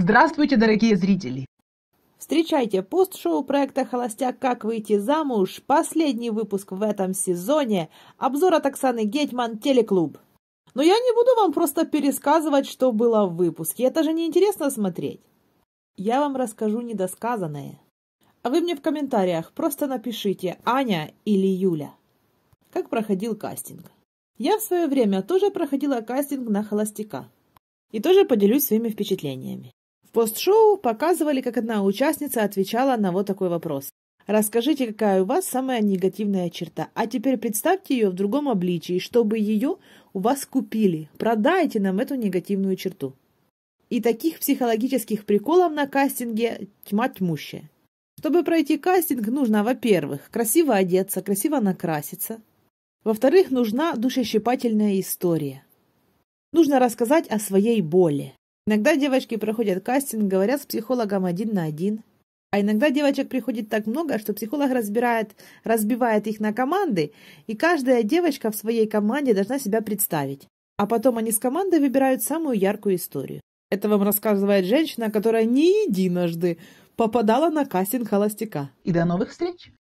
Здравствуйте, дорогие зрители! Встречайте пост-шоу проекта «Холостяк. Как выйти замуж» последний выпуск в этом сезоне, обзор от Оксаны Гетьман «Телеклуб». Но я не буду вам просто пересказывать, что было в выпуске, это же неинтересно смотреть. Я вам расскажу недосказанное. А вы мне в комментариях просто напишите «Аня» или «Юля». Как проходил кастинг? Я в свое время тоже проходила кастинг на «Холостяка». И тоже поделюсь своими впечатлениями. В постшоу показывали, как одна участница отвечала на вот такой вопрос. Расскажите, какая у вас самая негативная черта, а теперь представьте ее в другом обличии, чтобы ее у вас купили. Продайте нам эту негативную черту. И таких психологических приколов на кастинге тьма тьмущая. Чтобы пройти кастинг, нужно, во-первых, красиво одеться, красиво накраситься. Во-вторых, нужна душещипательная история. Нужно рассказать о своей боли. Иногда девочки проходят кастинг, говорят с психологом один на один. А иногда девочек приходит так много, что психолог разбирает, разбивает их на команды, и каждая девочка в своей команде должна себя представить. А потом они с командой выбирают самую яркую историю. Это вам рассказывает женщина, которая не единожды попадала на кастинг холостяка. И до новых встреч!